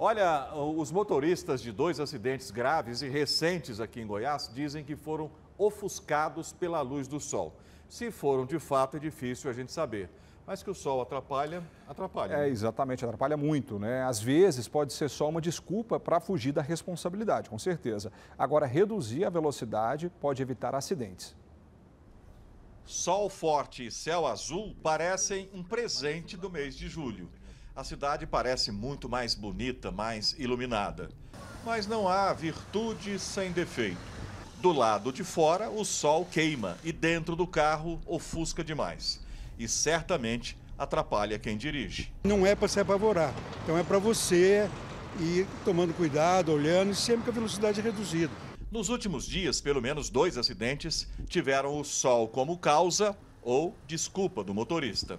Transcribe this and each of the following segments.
Olha, os motoristas de dois acidentes graves e recentes aqui em Goiás dizem que foram ofuscados pela luz do sol. Se foram de fato, é difícil a gente saber. Mas que o sol atrapalha, atrapalha. É, né? exatamente, atrapalha muito, né? Às vezes pode ser só uma desculpa para fugir da responsabilidade, com certeza. Agora, reduzir a velocidade pode evitar acidentes. Sol forte e céu azul parecem um presente do mês de julho a cidade parece muito mais bonita, mais iluminada. Mas não há virtude sem defeito. Do lado de fora, o sol queima e dentro do carro ofusca demais. E certamente atrapalha quem dirige. Não é para se apavorar, então é para você ir tomando cuidado, olhando e sempre com a velocidade reduzida. Nos últimos dias, pelo menos dois acidentes tiveram o sol como causa ou desculpa do motorista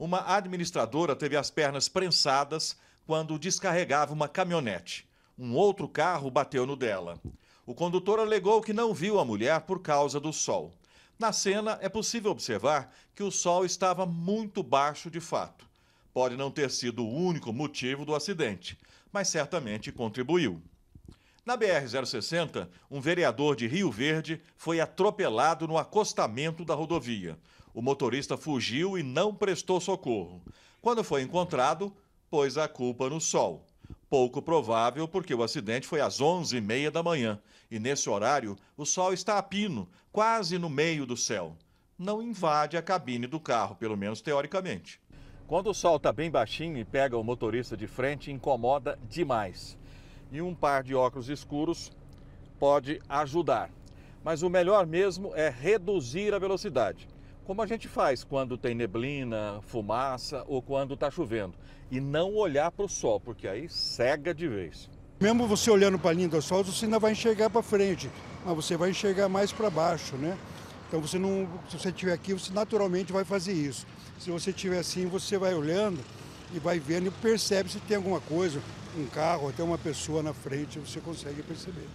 uma administradora teve as pernas prensadas quando descarregava uma caminhonete. Um outro carro bateu no dela. O condutor alegou que não viu a mulher por causa do sol. Na cena, é possível observar que o sol estava muito baixo de fato. Pode não ter sido o único motivo do acidente, mas certamente contribuiu. Na BR-060, um vereador de Rio Verde foi atropelado no acostamento da rodovia. O motorista fugiu e não prestou socorro. Quando foi encontrado, pôs a culpa no sol. Pouco provável, porque o acidente foi às 11h30 da manhã e, nesse horário, o sol está a pino, quase no meio do céu. Não invade a cabine do carro, pelo menos teoricamente. Quando o sol está bem baixinho e pega o motorista de frente, incomoda demais e um par de óculos escuros pode ajudar. Mas o melhor mesmo é reduzir a velocidade, como a gente faz quando tem neblina, fumaça ou quando está chovendo, e não olhar para o sol, porque aí cega de vez. Mesmo você olhando para a linha do sol, você ainda vai enxergar para frente, mas você vai enxergar mais para baixo, né? Então você não, se você estiver aqui, você naturalmente vai fazer isso. Se você estiver assim, você vai olhando, e vai vendo e percebe se tem alguma coisa, um carro, até uma pessoa na frente, você consegue perceber.